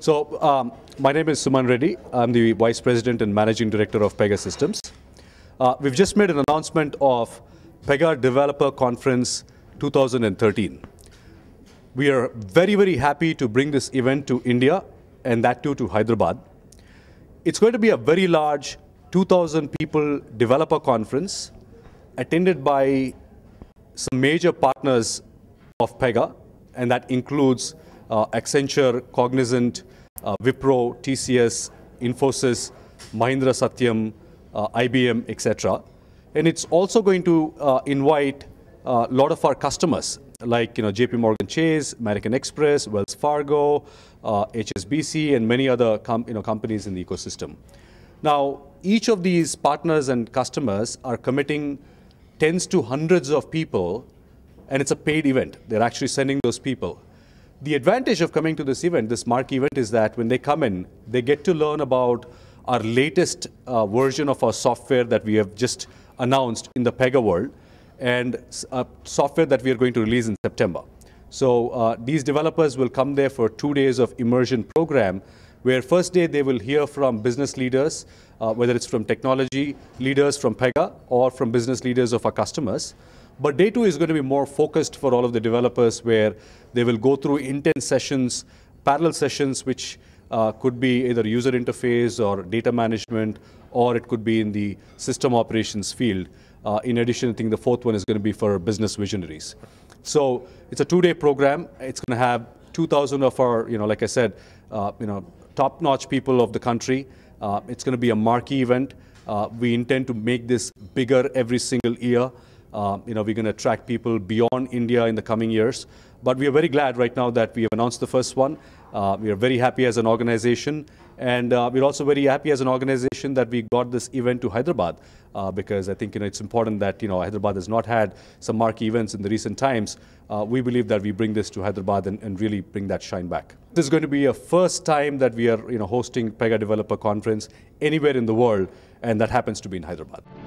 So, um, my name is Suman Reddy. I'm the Vice President and Managing Director of Pega Systems. Uh, we've just made an announcement of Pega Developer Conference 2013. We are very, very happy to bring this event to India and that too to Hyderabad. It's going to be a very large 2,000 people developer conference attended by some major partners of Pega, and that includes uh, Accenture, Cognizant, uh, Wipro, TCS, Infosys, Mahindra Satyam, uh, IBM, etc. And it's also going to invite a lot of our customers, like you know, JP Morgan Chase, American Express, Wells Fargo, uh, HSBC, and many other you know, companies in the ecosystem. Now, each of these partners and customers are committing tens to hundreds of people, and it's a paid event. They're actually sending those people. The advantage of coming to this event, this mark event, is that when they come in, they get to learn about our latest uh, version of our software that we have just announced in the Pega world and uh, software that we are going to release in September. So uh, these developers will come there for two days of immersion program where first day they will hear from business leaders, uh, whether it's from technology leaders from Pega or from business leaders of our customers. But day two is going to be more focused for all of the developers where they will go through intense sessions, parallel sessions, which uh, could be either user interface or data management, or it could be in the system operations field. Uh, in addition, I think the fourth one is going to be for business visionaries. So it's a two-day program. It's going to have 2,000 of our, you know, like I said, uh, you know, top-notch people of the country. Uh, it's going to be a marquee event. Uh, we intend to make this bigger every single year. Uh, you know, we're going to attract people beyond India in the coming years. But we are very glad right now that we have announced the first one. Uh, we are very happy as an organization. And uh, we're also very happy as an organization that we got this event to Hyderabad uh, because I think you know, it's important that you know, Hyderabad has not had some marquee events in the recent times. Uh, we believe that we bring this to Hyderabad and, and really bring that shine back. This is going to be a first time that we are you know, hosting Pega Developer Conference anywhere in the world, and that happens to be in Hyderabad.